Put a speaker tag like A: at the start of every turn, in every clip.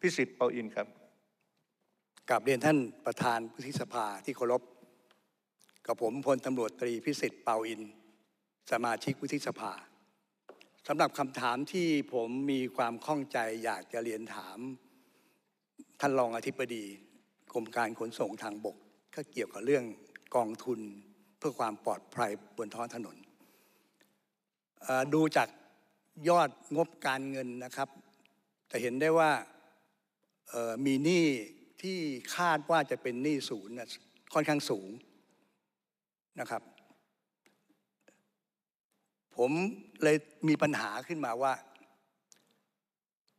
A: พิสิทธิ์เปาอินครับกับเรียนท่านประธานผู้ที่สภาที่เคารพกับผมพลตำรวจตรีพิสิทธิ์เปาอินสมาชิกวุทิสภาสำหรับคำถามที่ผมมีความข้องใจอยากจะเรียนถาม ท่านรองอธิบดีกรมการขนส่งทางบกก็เกี่ยวกับเรื่องกองทุนเพื่อความปลอดภัยบนท้องถนน ดูจากยอดงบการเงินนะครับจะเห็นได้ว่ามีหนี้ที่คาดว่าจะเป็นหนี้ศูนย์ค่อนข้างสูงนะครับ ผมเลยมีปัญหาขึ้นมาว่า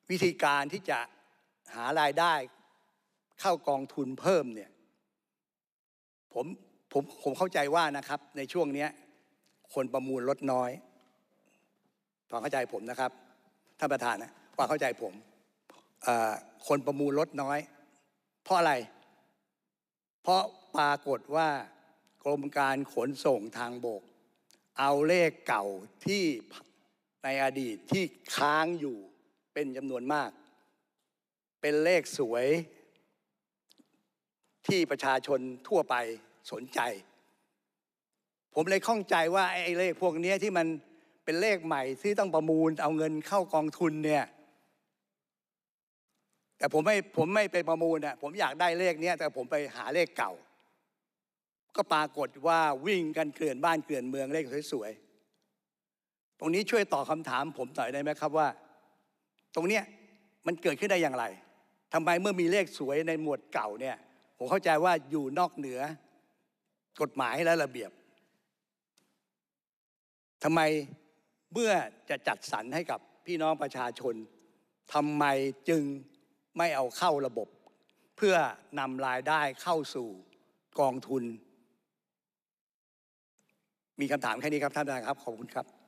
A: วิธีการที่จะหารายได้เข้ากองทุนเพิ่มเนี่ย ผมผมผมเข้าใจว่านะครับ ในช่วงนี้คนประมูลลดน้อยฟังเข้าใจผมนะครับ ท่านประธานนะฟังเข้าใจผมคนประมูลลดน้อย เพราะอะไร เพราะปรากฏว่า กรมการขนส่งทางบก เอาเลขเก่าที่ในอดีตที่ค้างอยู่เป็นจำนวนมาก เป็นเลขสวย ที่ประชาชนทั่วไปสนใจ ผมเลยข้องใจว่าไอ้เลขพวกนี้ที่มันเป็นเลขใหม่ที่ต้องประมูล เอาเงินเข้ากองทุนเนี่ยแต่ผมไม่ผมไม่ไปประมูลนะผมอยากได้เลขเนี้ยแต่ผมไปหาเลขเก่า ก็ปรากฏว่าวิ่งกันเกลื่อนบ้านเกลื่อนเมือง เลขสวยๆตรงนี้ช่วยตอบคาถาม ผมหน่อยได้ไหมครับว่า ตรงเนี้ยมันเกิดขึ้นได้อย่างไร ทำไมเมื่อมีเลขสวยในหมวดเก่าเนี่ย ผมเข้าใจว่าอยู่นอกเหนือ กฎหมายและระเบียบ ทำไมเมื่อจะจัดสรรให้กับพี่น้องประชาชนทำไมจึงไม่เอาเข้าระบบเพื่อนำรายได้เข้าสู่กองทุน มีคำถามแค่นี้ครับท่านประธานครับขอบคุณครับ